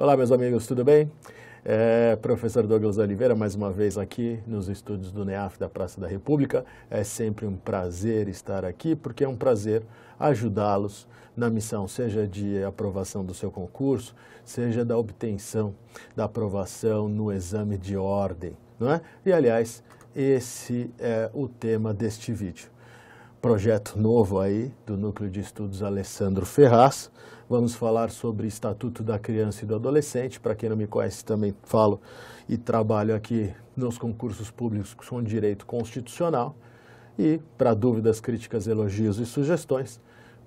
Olá, meus amigos, tudo bem? É, professor Douglas Oliveira, mais uma vez aqui nos estúdios do NEAF da Praça da República. É sempre um prazer estar aqui, porque é um prazer ajudá-los na missão, seja de aprovação do seu concurso, seja da obtenção da aprovação no exame de ordem. Não é? E, aliás, esse é o tema deste vídeo projeto novo aí do Núcleo de Estudos Alessandro Ferraz. Vamos falar sobre Estatuto da Criança e do Adolescente. Para quem não me conhece, também falo e trabalho aqui nos concursos públicos que são direito constitucional. E para dúvidas, críticas, elogios e sugestões,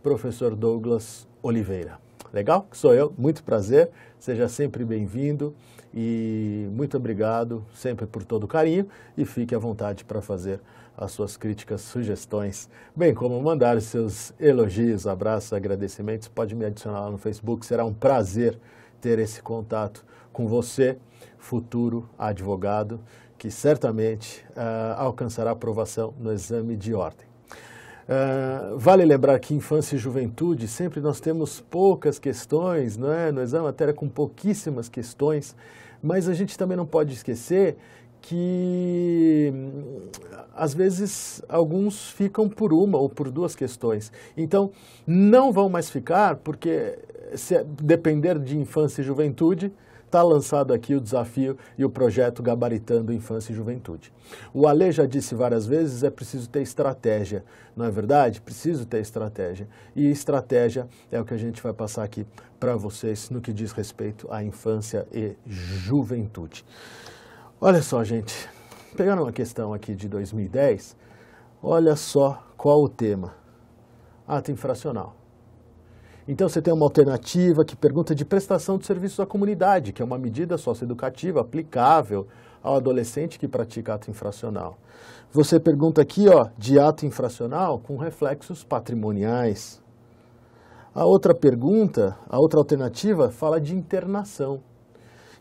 professor Douglas Oliveira. Legal? Que sou eu, muito prazer, seja sempre bem-vindo e muito obrigado sempre por todo o carinho e fique à vontade para fazer as suas críticas, sugestões, bem como mandar os seus elogios, abraços, agradecimentos. Pode me adicionar lá no Facebook, será um prazer ter esse contato com você, futuro advogado, que certamente uh, alcançará aprovação no exame de ordem. Uh, vale lembrar que infância e juventude, sempre nós temos poucas questões, não é? Nós é uma matéria com pouquíssimas questões, mas a gente também não pode esquecer que hum, às vezes alguns ficam por uma ou por duas questões. Então, não vão mais ficar, porque se é depender de infância e juventude, Está lançado aqui o desafio e o projeto Gabaritando Infância e Juventude. O Ale já disse várias vezes, é preciso ter estratégia, não é verdade? Preciso ter estratégia. E estratégia é o que a gente vai passar aqui para vocês no que diz respeito à infância e juventude. Olha só, gente, pegando uma questão aqui de 2010, olha só qual o tema. Ato infracional. Então você tem uma alternativa que pergunta de prestação de serviços à comunidade, que é uma medida socioeducativa aplicável ao adolescente que pratica ato infracional. Você pergunta aqui, ó, de ato infracional com reflexos patrimoniais. A outra pergunta, a outra alternativa fala de internação.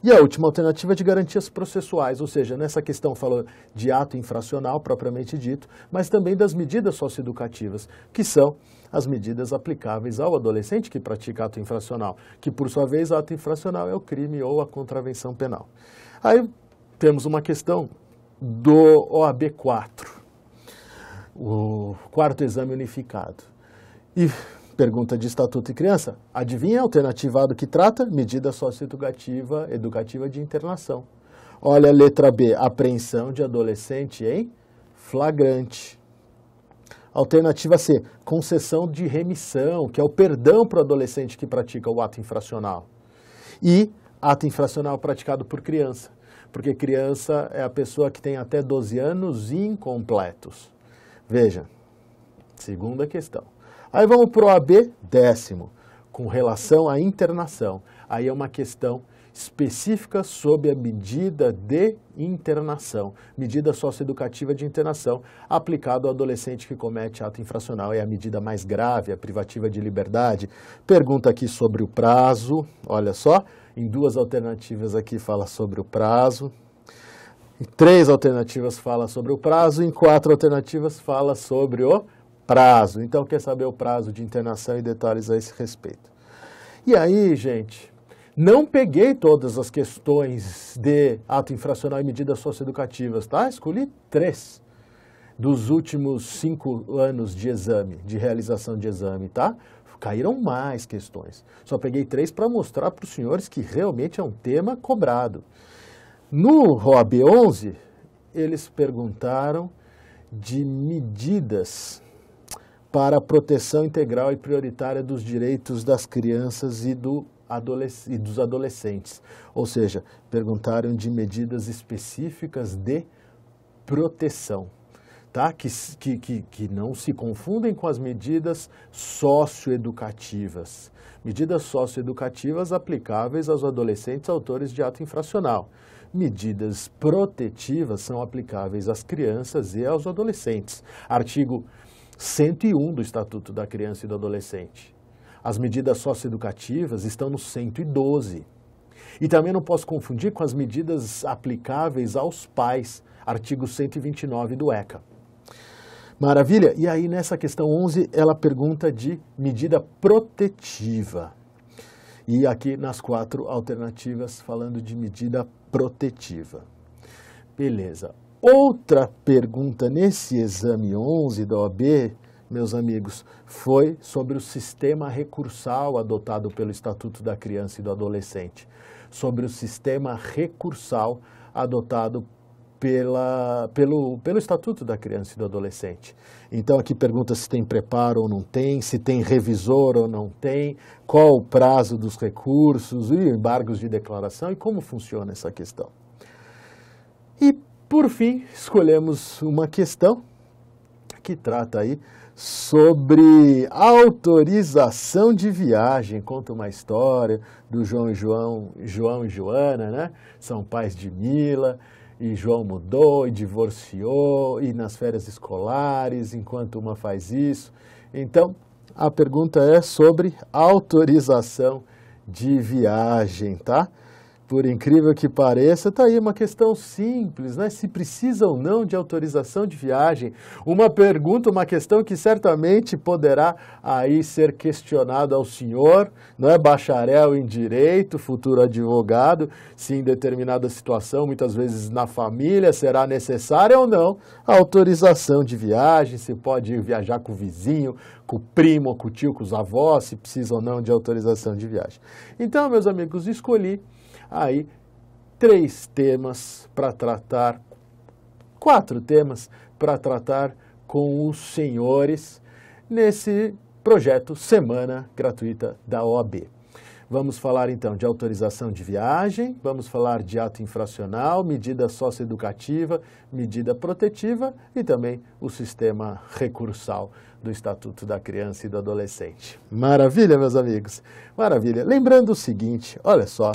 E a última alternativa é de garantias processuais, ou seja, nessa questão falou de ato infracional propriamente dito, mas também das medidas socioeducativas, que são as medidas aplicáveis ao adolescente que pratica ato infracional, que por sua vez ato infracional é o crime ou a contravenção penal. Aí temos uma questão do OAB 4, o quarto exame unificado. E pergunta de Estatuto e Criança, adivinha a alternativa A do que trata? Medida socioeducativa educativa de internação. Olha a letra B, apreensão de adolescente em flagrante. Alternativa C, concessão de remissão, que é o perdão para o adolescente que pratica o ato infracional. E ato infracional praticado por criança, porque criança é a pessoa que tem até 12 anos incompletos. Veja, segunda questão. Aí vamos para o AB, décimo, com relação à internação. Aí é uma questão específica sobre a medida de internação, medida socioeducativa de internação, aplicado ao adolescente que comete ato infracional, é a medida mais grave, a privativa de liberdade. Pergunta aqui sobre o prazo, olha só, em duas alternativas aqui fala sobre o prazo, em três alternativas fala sobre o prazo, em quatro alternativas fala sobre o Prazo. Então, quer saber o prazo de internação e detalhes a esse respeito. E aí, gente, não peguei todas as questões de ato infracional e medidas socioeducativas, tá? Escolhi três dos últimos cinco anos de exame, de realização de exame, tá? Caíram mais questões. Só peguei três para mostrar para os senhores que realmente é um tema cobrado. No ROAB 11, eles perguntaram de medidas para a proteção integral e prioritária dos direitos das crianças e, do adolesc e dos adolescentes. Ou seja, perguntaram de medidas específicas de proteção tá? que, que, que, não se confundem com as medidas socioeducativas. Medidas socioeducativas aplicáveis aos adolescentes autores de ato infracional. Medidas protetivas são aplicáveis às crianças e aos adolescentes. Artigo 101 do Estatuto da Criança e do Adolescente. As medidas socioeducativas estão no 112. E também não posso confundir com as medidas aplicáveis aos pais, artigo 129 do ECA. Maravilha? E aí, nessa questão 11, ela pergunta de medida protetiva. E aqui nas quatro alternativas, falando de medida protetiva. Beleza. Outra pergunta nesse exame 11 da OAB, meus amigos, foi sobre o sistema recursal adotado pelo Estatuto da Criança e do Adolescente, sobre o sistema recursal adotado pela, pelo, pelo Estatuto da Criança e do Adolescente. Então, aqui pergunta se tem preparo ou não tem, se tem revisor ou não tem, qual o prazo dos recursos e embargos de declaração e como funciona essa questão. E por fim, escolhemos uma questão que trata aí sobre autorização de viagem. Conta uma história do João e João, João e Joana, né? São pais de Mila. E João mudou e divorciou, e nas férias escolares, enquanto uma faz isso. Então, a pergunta é sobre autorização de viagem, tá? por incrível que pareça, está aí uma questão simples, né? Se precisa ou não de autorização de viagem. Uma pergunta, uma questão que certamente poderá aí ser questionada ao senhor, não é? Bacharel em direito, futuro advogado, se em determinada situação, muitas vezes na família, será necessária ou não a autorização de viagem. Se pode viajar com o vizinho, com o primo, com o tio, com os avós, se precisa ou não de autorização de viagem. Então, meus amigos, escolhi aí três temas para tratar, quatro temas para tratar com os senhores nesse projeto Semana Gratuita da OAB. Vamos falar então de autorização de viagem, vamos falar de ato infracional, medida socioeducativa, medida protetiva e também o sistema recursal do Estatuto da Criança e do Adolescente. Maravilha, meus amigos! Maravilha! Lembrando o seguinte: olha só,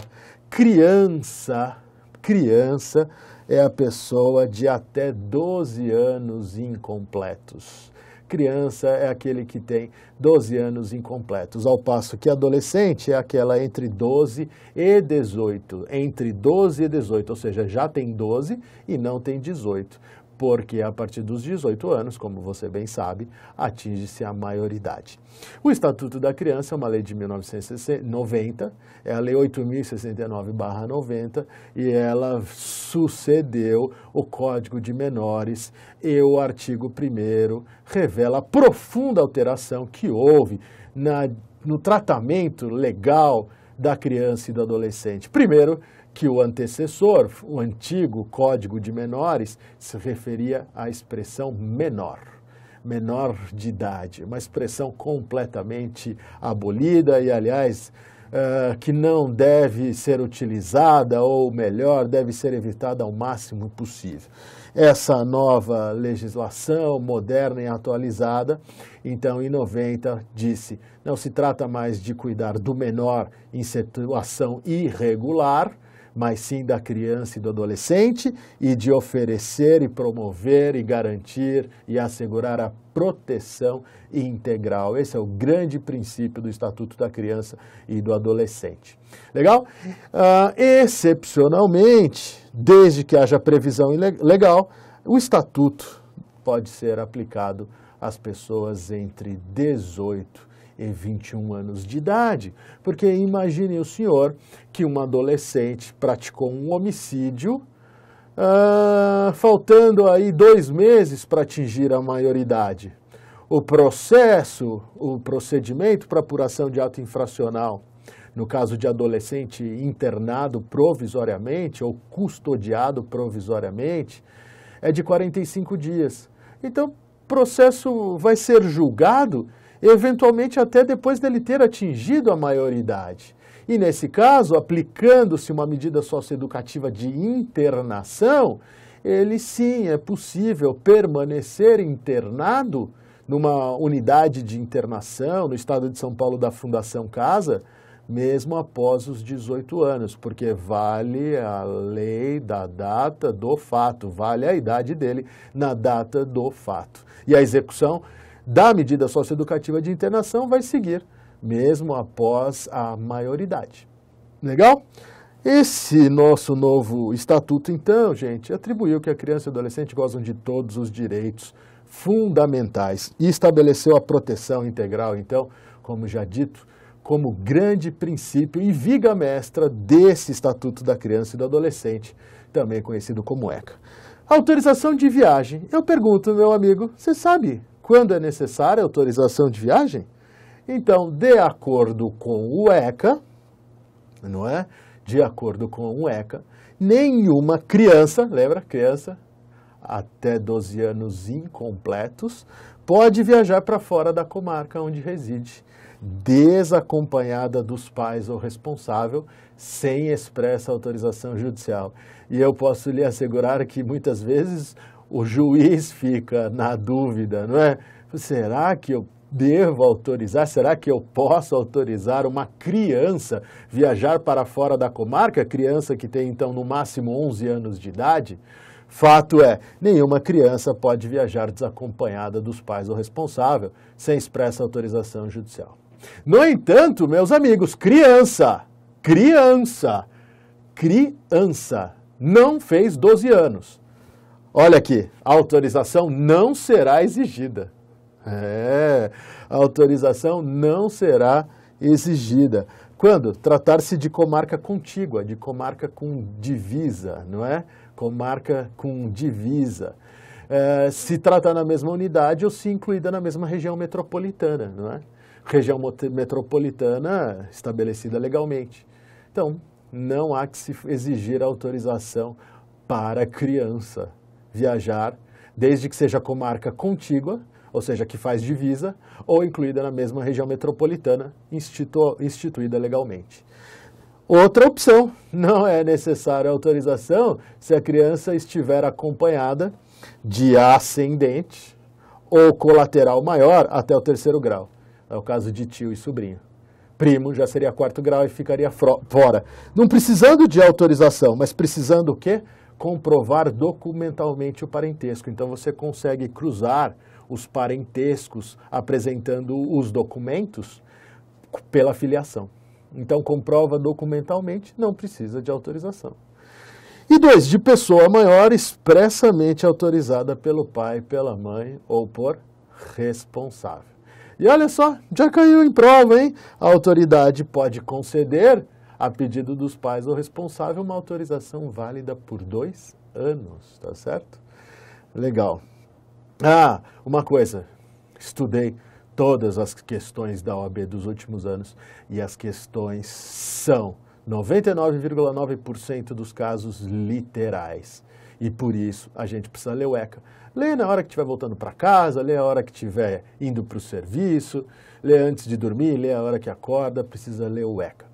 Criança, criança é a pessoa de até 12 anos incompletos. Criança é aquele que tem 12 anos incompletos, ao passo que adolescente é aquela entre 12 e 18, entre 12 e 18, ou seja, já tem 12 e não tem 18 porque a partir dos 18 anos, como você bem sabe, atinge-se a maioridade. O Estatuto da Criança é uma lei de 1990, é a Lei 8069-90, e ela sucedeu o Código de Menores e o artigo 1 revela a profunda alteração que houve na, no tratamento legal da criança e do adolescente. Primeiro, que o antecessor, o antigo Código de Menores, se referia à expressão menor, menor de idade, uma expressão completamente abolida e, aliás, uh, que não deve ser utilizada, ou melhor, deve ser evitada ao máximo possível. Essa nova legislação moderna e atualizada, então, em 90, disse: não se trata mais de cuidar do menor em situação irregular mas sim da criança e do adolescente, e de oferecer e promover e garantir e assegurar a proteção integral. Esse é o grande princípio do Estatuto da Criança e do Adolescente. Legal? Ah, excepcionalmente, desde que haja previsão legal, o Estatuto pode ser aplicado às pessoas entre 18 e e 21 anos de idade. Porque imagine o senhor que uma adolescente praticou um homicídio, ah, faltando aí dois meses para atingir a maioridade. O processo, o procedimento para apuração de ato infracional, no caso de adolescente internado provisoriamente ou custodiado provisoriamente, é de 45 dias. Então, processo vai ser julgado eventualmente até depois dele ter atingido a maioridade. E nesse caso, aplicando-se uma medida socioeducativa de internação, ele sim é possível permanecer internado numa unidade de internação no estado de São Paulo da Fundação Casa, mesmo após os 18 anos, porque vale a lei da data do fato, vale a idade dele na data do fato. E a execução da medida socioeducativa de internação vai seguir, mesmo após a maioridade. Legal? Esse nosso novo estatuto, então, gente, atribuiu que a criança e o adolescente gozam de todos os direitos fundamentais e estabeleceu a proteção integral, então, como já dito, como grande princípio e viga mestra desse Estatuto da Criança e do Adolescente, também conhecido como ECA. Autorização de viagem. Eu pergunto, meu amigo, você sabe quando é necessária autorização de viagem? Então, de acordo com o ECA, não é? De acordo com o ECA, nenhuma criança, lembra, criança até 12 anos incompletos, pode viajar para fora da comarca onde reside, desacompanhada dos pais ou responsável, sem expressa autorização judicial. E eu posso lhe assegurar que muitas vezes o juiz fica na dúvida, não é? Será que eu devo autorizar? Será que eu posso autorizar uma criança viajar para fora da comarca? Criança que tem então no máximo 11 anos de idade? Fato é, nenhuma criança pode viajar desacompanhada dos pais ou responsável, sem expressa autorização judicial. No entanto, meus amigos, criança, criança, criança não fez 12 anos Olha aqui, autorização não será exigida. É, autorização não será exigida. Quando? Tratar-se de comarca contígua, de comarca com divisa, não é? Comarca com divisa. É, se tratar na mesma unidade ou se incluída na mesma região metropolitana, não é? Região metropolitana estabelecida legalmente. Então, não há que se exigir autorização para criança viajar, desde que seja comarca contígua, ou seja, que faz divisa, ou incluída na mesma região metropolitana institu instituída legalmente. Outra opção, não é necessária autorização se a criança estiver acompanhada de ascendente ou colateral maior até o terceiro grau. É o caso de tio e sobrinho. Primo já seria quarto grau e ficaria fora. Não precisando de autorização, mas precisando o quê? comprovar documentalmente o parentesco. Então você consegue cruzar os parentescos apresentando os documentos pela filiação. Então comprova documentalmente, não precisa de autorização. E dois, de pessoa maior expressamente autorizada pelo pai, pela mãe ou por responsável. E olha só, já caiu em prova, hein? A autoridade pode conceder a pedido dos pais ou responsável, uma autorização válida por dois anos, tá certo? Legal. Ah, uma coisa, estudei todas as questões da OAB dos últimos anos e as questões são 99,9% dos casos literais. E por isso a gente precisa ler o ECA. Lê na hora que estiver voltando para casa, lê a hora que estiver indo para o serviço, lê antes de dormir, lê a hora que acorda, precisa ler o ECA.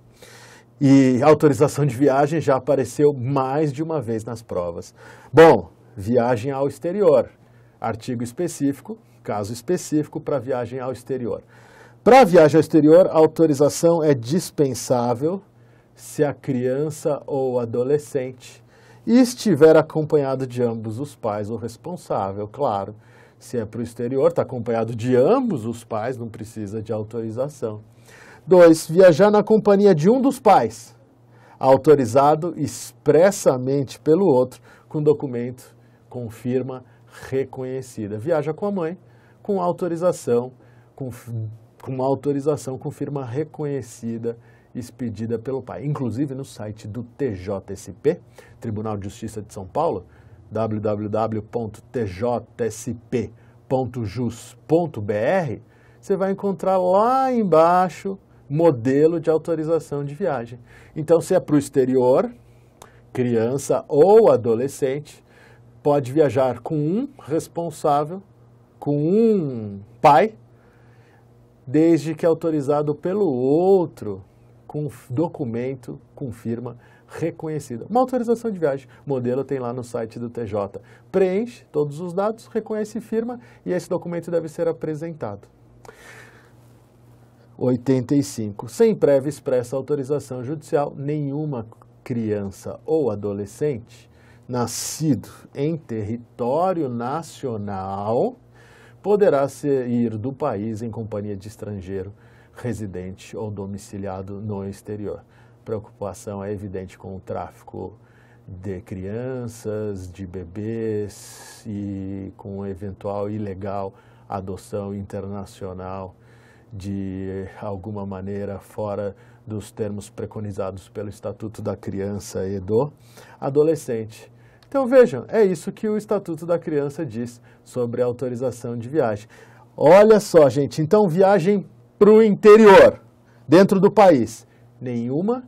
E autorização de viagem já apareceu mais de uma vez nas provas. Bom, viagem ao exterior. Artigo específico, caso específico para viagem ao exterior. Para viagem ao exterior, a autorização é dispensável se a criança ou adolescente estiver acompanhado de ambos os pais ou responsável, claro. Se é para o exterior, está acompanhado de ambos os pais, não precisa de autorização. 2. Viajar na companhia de um dos pais, autorizado expressamente pelo outro, com documento com firma reconhecida. Viaja com a mãe, com autorização, com, com autorização com firma reconhecida expedida pelo pai. Inclusive no site do TJSP, Tribunal de Justiça de São Paulo, www.tjsp.jus.br, você vai encontrar lá embaixo modelo de autorização de viagem. Então, se é para o exterior, criança ou adolescente, pode viajar com um responsável, com um pai, desde que autorizado pelo outro, com documento, com firma reconhecida. Uma autorização de viagem, modelo tem lá no site do TJ. Preenche todos os dados, reconhece firma e esse documento deve ser apresentado. 85. Sem prévia expressa autorização judicial, nenhuma criança ou adolescente nascido em território nacional poderá sair ir do país em companhia de estrangeiro residente ou domiciliado no exterior. Preocupação é evidente com o tráfico de crianças, de bebês e com eventual ilegal adoção internacional de alguma maneira fora dos termos preconizados pelo Estatuto da Criança e do Adolescente. Então vejam, é isso que o Estatuto da Criança diz sobre autorização de viagem. Olha só, gente, então viagem para o interior, dentro do país. Nenhuma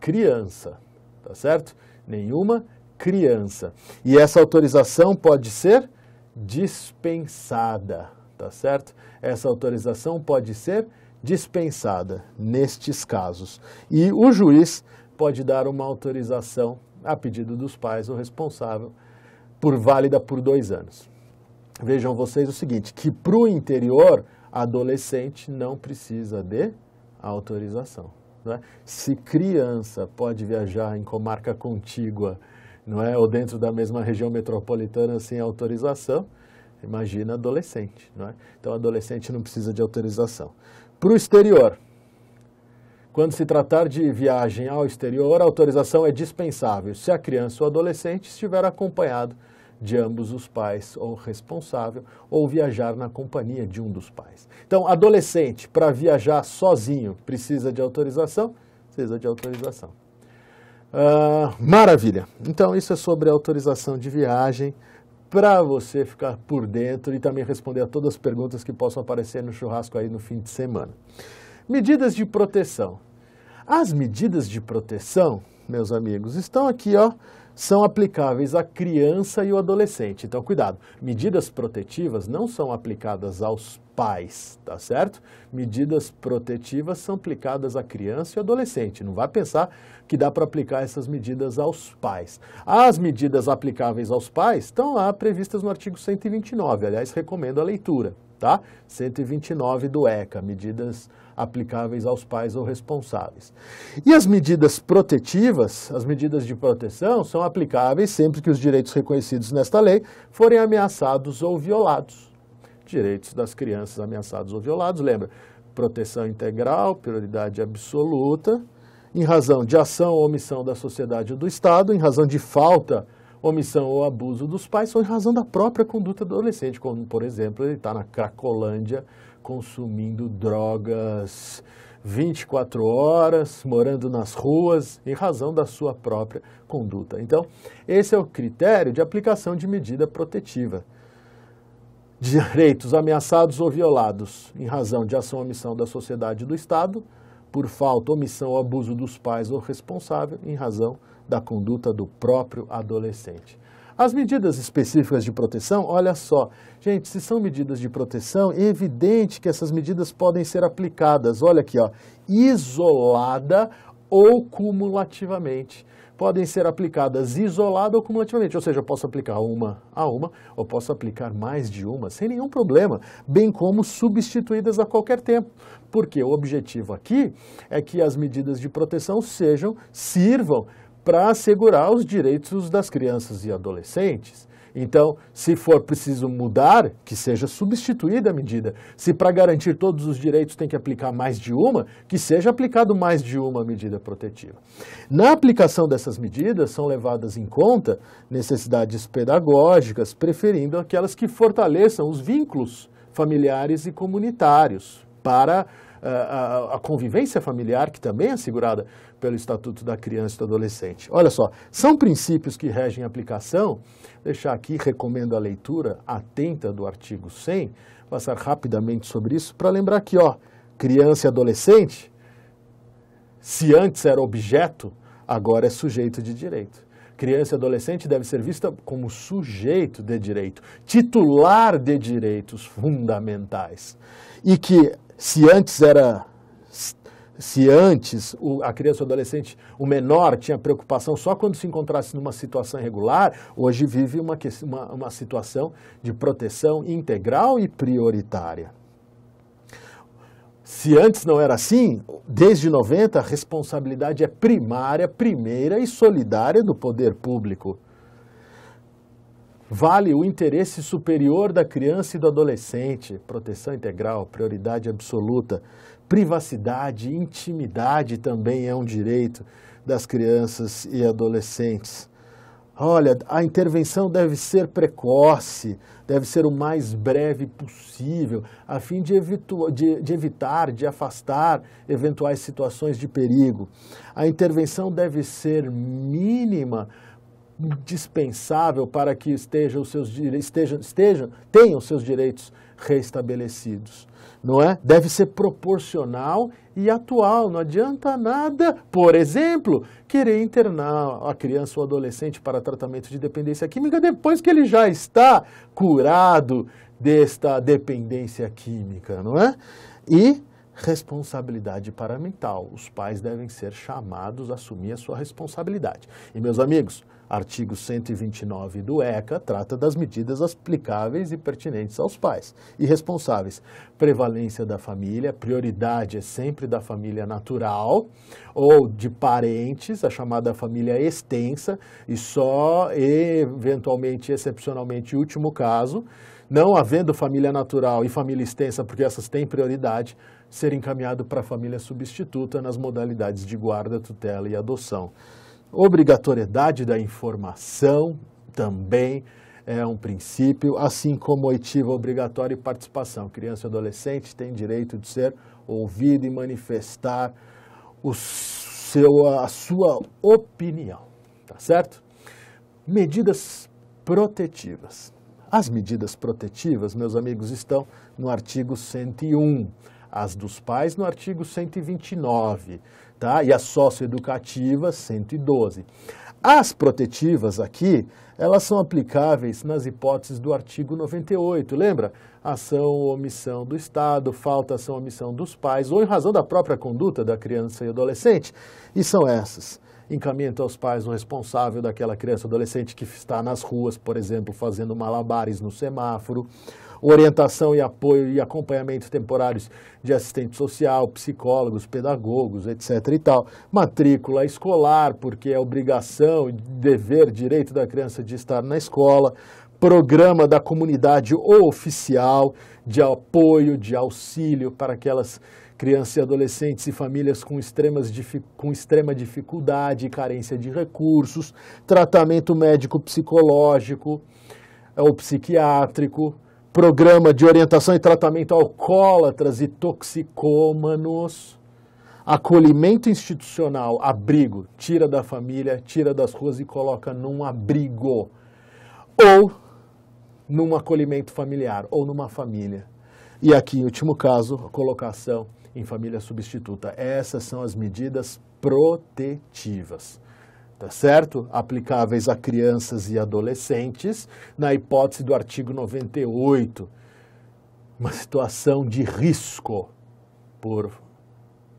criança, tá certo? Nenhuma criança. E essa autorização pode ser dispensada tá certo? Essa autorização pode ser dispensada nestes casos. E o juiz pode dar uma autorização a pedido dos pais ou responsável por válida por dois anos. Vejam vocês o seguinte, que para o interior, adolescente não precisa de autorização. É? Se criança pode viajar em comarca contígua não é? ou dentro da mesma região metropolitana sem autorização, Imagina adolescente, não é? Então, adolescente não precisa de autorização. Para o exterior, quando se tratar de viagem ao exterior, a autorização é dispensável se a criança ou adolescente estiver acompanhado de ambos os pais ou responsável, ou viajar na companhia de um dos pais. Então, adolescente, para viajar sozinho, precisa de autorização? Precisa de autorização. Uh, maravilha! Então, isso é sobre autorização de viagem para você ficar por dentro e também responder a todas as perguntas que possam aparecer no churrasco aí no fim de semana. Medidas de proteção. As medidas de proteção, meus amigos, estão aqui, ó, são aplicáveis à criança e ao adolescente. Então, cuidado. Medidas protetivas não são aplicadas aos pais, tá certo? Medidas protetivas são aplicadas à criança e ao adolescente. Não vai pensar que dá para aplicar essas medidas aos pais. As medidas aplicáveis aos pais estão lá previstas no artigo 129. Aliás, recomendo a leitura, tá? 129 do ECA, medidas aplicáveis aos pais ou responsáveis. E as medidas protetivas, as medidas de proteção, são aplicáveis sempre que os direitos reconhecidos nesta lei forem ameaçados ou violados. Direitos das crianças ameaçados ou violados, lembra? Proteção integral, prioridade absoluta, em razão de ação ou omissão da sociedade ou do Estado, em razão de falta de omissão ou abuso dos pais são em razão da própria conduta do adolescente, como, por exemplo, ele está na Cracolândia consumindo drogas 24 horas, morando nas ruas, em razão da sua própria conduta. Então, esse é o critério de aplicação de medida protetiva. Direitos ameaçados ou violados em razão de ação ou omissão da sociedade e do Estado, por falta, omissão ou abuso dos pais ou responsável em razão da conduta do próprio adolescente. As medidas específicas de proteção, olha só, gente, se são medidas de proteção, é evidente que essas medidas podem ser aplicadas, olha aqui, ó, isolada ou cumulativamente. Podem ser aplicadas isolada ou cumulativamente, ou seja, eu posso aplicar uma a uma, ou posso aplicar mais de uma, sem nenhum problema, bem como substituídas a qualquer tempo. Porque o objetivo aqui é que as medidas de proteção sejam, sirvam para assegurar os direitos das crianças e adolescentes. Então, se for preciso mudar, que seja substituída a medida. Se para garantir todos os direitos tem que aplicar mais de uma, que seja aplicado mais de uma medida protetiva. Na aplicação dessas medidas, são levadas em conta necessidades pedagógicas, preferindo aquelas que fortaleçam os vínculos familiares e comunitários para a, a convivência familiar, que também é assegurada pelo Estatuto da Criança e do Adolescente. Olha só, são princípios que regem a aplicação. Deixar aqui, recomendo a leitura atenta do artigo 100, passar rapidamente sobre isso, para lembrar que, ó, criança e adolescente, se antes era objeto, agora é sujeito de direito. Criança e adolescente deve ser vista como sujeito de direito, titular de direitos fundamentais. E que se antes era se antes o, a criança ou adolescente, o menor, tinha preocupação só quando se encontrasse numa situação irregular, hoje vive uma, uma, uma situação de proteção integral e prioritária. Se antes não era assim, desde 90 a responsabilidade é primária, primeira e solidária do poder público. Vale o interesse superior da criança e do adolescente, proteção integral, prioridade absoluta, privacidade, intimidade também é um direito das crianças e adolescentes. Olha, a intervenção deve ser precoce, deve ser o mais breve possível, a fim de, de, de, evitar, de afastar eventuais situações de perigo. A intervenção deve ser mínima, indispensável para que estejam os seus estejam, estejam, tenham seus direitos restabelecidos, não é? Deve ser proporcional e atual, não adianta nada, por exemplo, querer internar a criança ou adolescente para tratamento de dependência química depois que ele já está curado desta dependência química, não é? E responsabilidade parental. Os pais devem ser chamados a assumir a sua responsabilidade. E meus amigos, Artigo 129 do ECA trata das medidas aplicáveis e pertinentes aos pais e responsáveis. Prevalência da família, prioridade é sempre da família natural ou de parentes, a chamada família extensa, e só eventualmente, excepcionalmente, último caso, não havendo família natural e família extensa, porque essas têm prioridade, ser encaminhado para a família substituta nas modalidades de guarda, tutela e adoção. Obrigatoriedade da informação também é um princípio, assim como oitiva obrigatória e participação. Criança e adolescente têm direito de ser ouvido e manifestar o seu, a sua opinião, tá certo? Medidas protetivas. As medidas protetivas, meus amigos, estão no artigo 101, as dos pais no artigo 129 tá? e a socioeducativa 112. As protetivas aqui, elas são aplicáveis nas hipóteses do artigo 98, lembra? Ação ou omissão do Estado, falta ação ou omissão dos pais, ou em razão da própria conduta da criança e adolescente, e são essas. Encaminhamento aos pais o responsável daquela criança ou adolescente que está nas ruas, por exemplo, fazendo malabares no semáforo, orientação e apoio e acompanhamento temporários de assistente social, psicólogos, pedagogos, etc. e tal. Matrícula escolar, porque é obrigação, dever, direito da criança de estar na escola programa da comunidade oficial de apoio, de auxílio para aquelas crianças e adolescentes e famílias com, extremas, com extrema dificuldade e carência de recursos, tratamento médico psicológico ou psiquiátrico, programa de orientação e tratamento a alcoólatras e toxicômanos, acolhimento institucional, abrigo, tira da família, tira das ruas e coloca num abrigo. Ou num acolhimento familiar, ou numa família. E aqui, em último caso, colocação em família substituta. Essas são as medidas protetivas tá certo? Aplicáveis a crianças e adolescentes, na hipótese do artigo 98, uma situação de risco por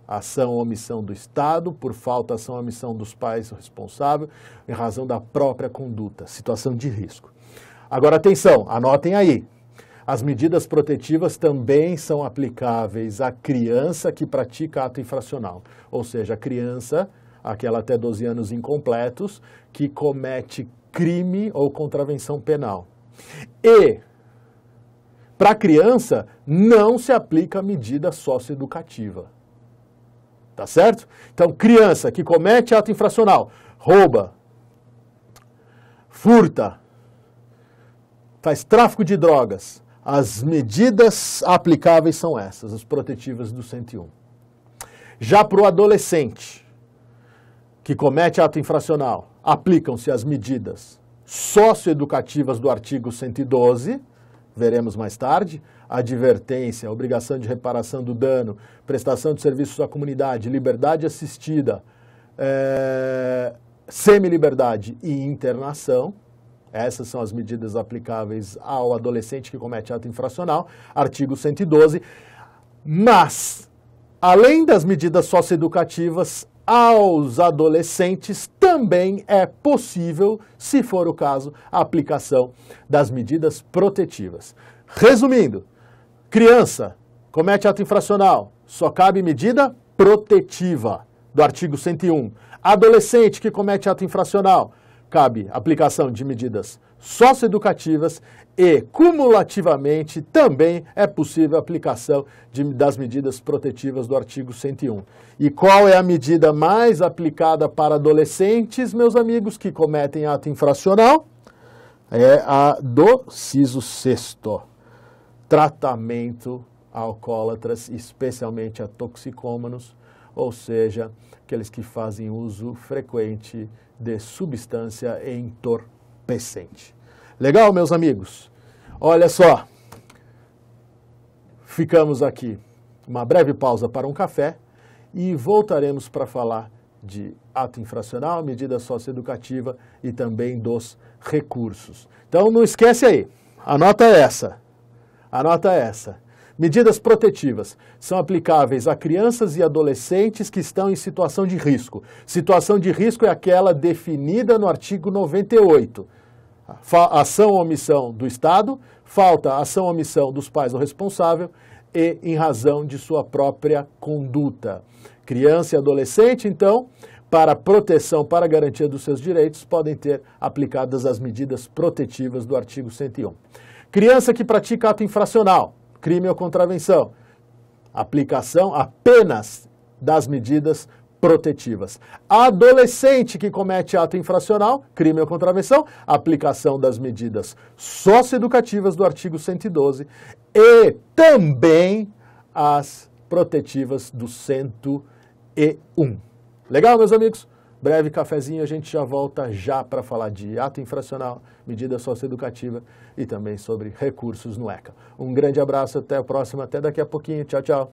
ação ou omissão do Estado, por falta, ação ou omissão dos pais responsáveis, em razão da própria conduta, situação de risco. Agora, atenção, anotem aí. As medidas protetivas também são aplicáveis à criança que pratica ato infracional, ou seja, a criança aquela até 12 anos incompletos, que comete crime ou contravenção penal. E, para criança, não se aplica a medida socioeducativa. Tá certo? Então, criança que comete ato infracional, rouba, furta, faz tráfico de drogas, as medidas aplicáveis são essas, as protetivas do 101. Já para o adolescente, que comete ato infracional, aplicam-se as medidas socioeducativas do artigo 112, veremos mais tarde, advertência, obrigação de reparação do dano, prestação de serviços à comunidade, liberdade assistida, é, semi-liberdade e internação. Essas são as medidas aplicáveis ao adolescente que comete ato infracional, artigo 112. Mas, além das medidas socioeducativas, aos adolescentes também é possível, se for o caso, a aplicação das medidas protetivas. Resumindo, criança comete ato infracional, só cabe medida protetiva do artigo 101. Adolescente que comete ato infracional, cabe aplicação de medidas socioeducativas e, cumulativamente, também é possível a aplicação de, das medidas protetivas do artigo 101. E qual é a medida mais aplicada para adolescentes, meus amigos, que cometem ato infracional? É a do CISO 6 tratamento a alcoólatras, especialmente a toxicômanos, ou seja, aqueles que fazem uso frequente de substância entorpecente Legal, meus amigos? Olha só. Ficamos aqui uma breve pausa para um café e voltaremos para falar de ato infracional, medida socioeducativa e também dos recursos. Então não esquece aí. Anota essa. Anota essa. Medidas protetivas são aplicáveis a crianças e adolescentes que estão em situação de risco. Situação de risco é aquela definida no artigo 98 ação ou omissão do Estado, falta ação ou omissão dos pais ou responsável e em razão de sua própria conduta. Criança e adolescente, então, para proteção, para garantia dos seus direitos, podem ter aplicadas as medidas protetivas do artigo 101. Criança que pratica ato infracional, crime ou contravenção, aplicação apenas das medidas protetivas. Adolescente que comete ato infracional, crime ou contravenção, aplicação das medidas socioeducativas do artigo 112 e também as protetivas do 101. Legal, meus amigos? Breve cafezinho, a gente já volta já para falar de ato infracional, medida socioeducativa e também sobre recursos no ECA. Um grande abraço, até a próxima, até daqui a pouquinho. Tchau, tchau.